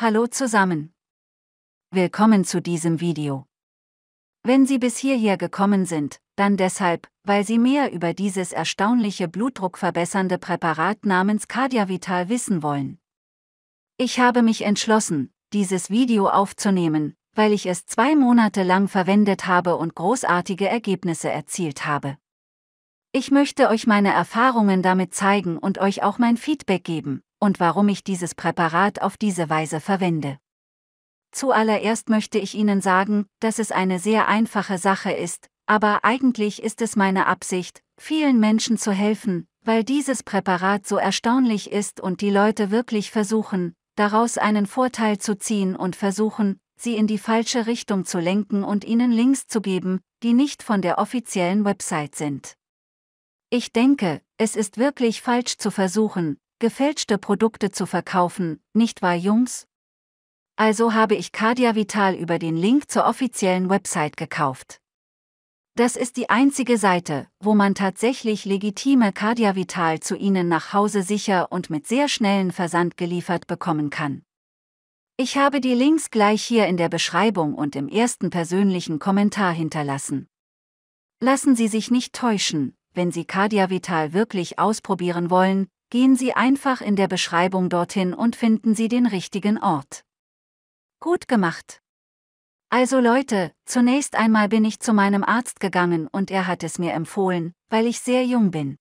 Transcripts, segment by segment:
Hallo zusammen. Willkommen zu diesem Video. Wenn Sie bis hierher gekommen sind, dann deshalb, weil Sie mehr über dieses erstaunliche blutdruckverbessernde Präparat namens Cardiavital wissen wollen. Ich habe mich entschlossen, dieses Video aufzunehmen, weil ich es zwei Monate lang verwendet habe und großartige Ergebnisse erzielt habe. Ich möchte euch meine Erfahrungen damit zeigen und euch auch mein Feedback geben und warum ich dieses Präparat auf diese Weise verwende. Zuallererst möchte ich Ihnen sagen, dass es eine sehr einfache Sache ist, aber eigentlich ist es meine Absicht, vielen Menschen zu helfen, weil dieses Präparat so erstaunlich ist und die Leute wirklich versuchen, daraus einen Vorteil zu ziehen und versuchen, sie in die falsche Richtung zu lenken und ihnen Links zu geben, die nicht von der offiziellen Website sind. Ich denke, es ist wirklich falsch zu versuchen, gefälschte Produkte zu verkaufen, nicht wahr Jungs? Also habe ich Cardia Vital über den Link zur offiziellen Website gekauft. Das ist die einzige Seite, wo man tatsächlich legitime Cardia Vital zu Ihnen nach Hause sicher und mit sehr schnellen Versand geliefert bekommen kann. Ich habe die Links gleich hier in der Beschreibung und im ersten persönlichen Kommentar hinterlassen. Lassen Sie sich nicht täuschen, wenn Sie Cardia Vital wirklich ausprobieren wollen, gehen Sie einfach in der Beschreibung dorthin und finden Sie den richtigen Ort. Gut gemacht. Also Leute, zunächst einmal bin ich zu meinem Arzt gegangen und er hat es mir empfohlen, weil ich sehr jung bin.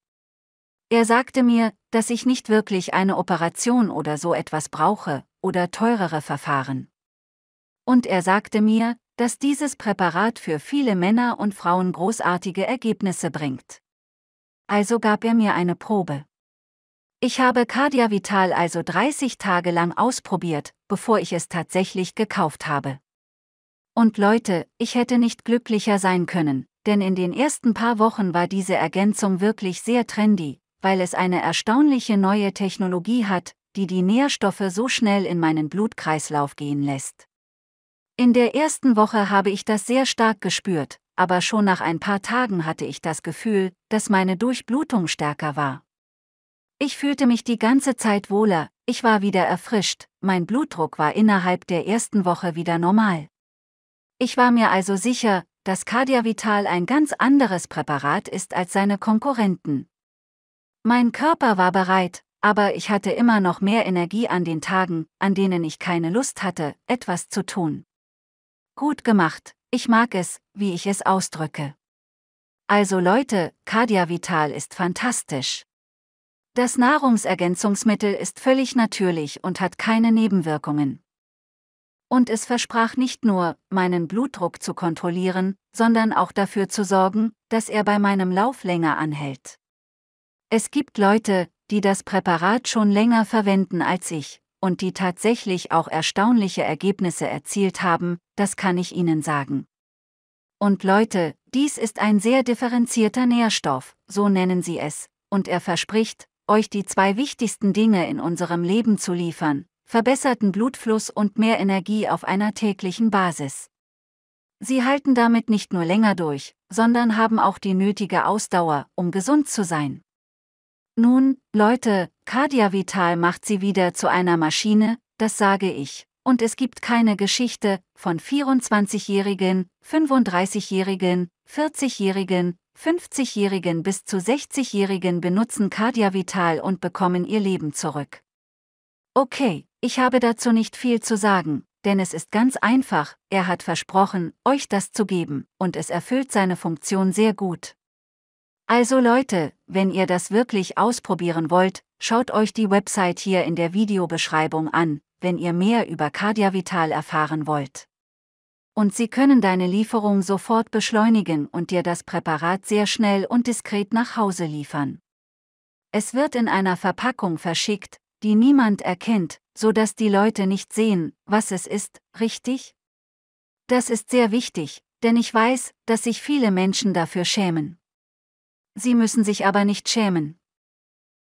Er sagte mir, dass ich nicht wirklich eine Operation oder so etwas brauche, oder teurere Verfahren. Und er sagte mir, dass dieses Präparat für viele Männer und Frauen großartige Ergebnisse bringt. Also gab er mir eine Probe. Ich habe Cardia Vital also 30 Tage lang ausprobiert, bevor ich es tatsächlich gekauft habe. Und Leute, ich hätte nicht glücklicher sein können, denn in den ersten paar Wochen war diese Ergänzung wirklich sehr trendy, weil es eine erstaunliche neue Technologie hat, die die Nährstoffe so schnell in meinen Blutkreislauf gehen lässt. In der ersten Woche habe ich das sehr stark gespürt, aber schon nach ein paar Tagen hatte ich das Gefühl, dass meine Durchblutung stärker war. Ich fühlte mich die ganze Zeit wohler, ich war wieder erfrischt, mein Blutdruck war innerhalb der ersten Woche wieder normal. Ich war mir also sicher, dass Cardiavital ein ganz anderes Präparat ist als seine Konkurrenten. Mein Körper war bereit, aber ich hatte immer noch mehr Energie an den Tagen, an denen ich keine Lust hatte, etwas zu tun. Gut gemacht, ich mag es, wie ich es ausdrücke. Also Leute, Cardiavital ist fantastisch. Das Nahrungsergänzungsmittel ist völlig natürlich und hat keine Nebenwirkungen. Und es versprach nicht nur, meinen Blutdruck zu kontrollieren, sondern auch dafür zu sorgen, dass er bei meinem Lauf länger anhält. Es gibt Leute, die das Präparat schon länger verwenden als ich, und die tatsächlich auch erstaunliche Ergebnisse erzielt haben, das kann ich Ihnen sagen. Und Leute, dies ist ein sehr differenzierter Nährstoff, so nennen sie es, und er verspricht, euch die zwei wichtigsten Dinge in unserem Leben zu liefern, verbesserten Blutfluss und mehr Energie auf einer täglichen Basis. Sie halten damit nicht nur länger durch, sondern haben auch die nötige Ausdauer, um gesund zu sein. Nun, Leute, Cardia Vital macht sie wieder zu einer Maschine, das sage ich. Und es gibt keine Geschichte von 24-Jährigen, 35-Jährigen, 40-Jährigen, 50-Jährigen bis zu 60-Jährigen benutzen Cardia Vital und bekommen ihr Leben zurück. Okay, ich habe dazu nicht viel zu sagen, denn es ist ganz einfach, er hat versprochen, euch das zu geben, und es erfüllt seine Funktion sehr gut. Also Leute, wenn ihr das wirklich ausprobieren wollt, schaut euch die Website hier in der Videobeschreibung an, wenn ihr mehr über Cardia Vital erfahren wollt und sie können deine Lieferung sofort beschleunigen und dir das Präparat sehr schnell und diskret nach Hause liefern. Es wird in einer Verpackung verschickt, die niemand erkennt, sodass die Leute nicht sehen, was es ist, richtig? Das ist sehr wichtig, denn ich weiß, dass sich viele Menschen dafür schämen. Sie müssen sich aber nicht schämen.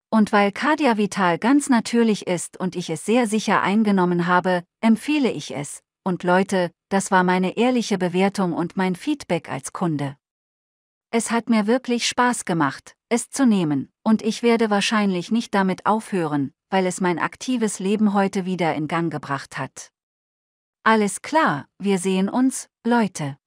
Und weil Cardia Vital ganz natürlich ist und ich es sehr sicher eingenommen habe, empfehle ich es. Und Leute, das war meine ehrliche Bewertung und mein Feedback als Kunde. Es hat mir wirklich Spaß gemacht, es zu nehmen, und ich werde wahrscheinlich nicht damit aufhören, weil es mein aktives Leben heute wieder in Gang gebracht hat. Alles klar, wir sehen uns, Leute.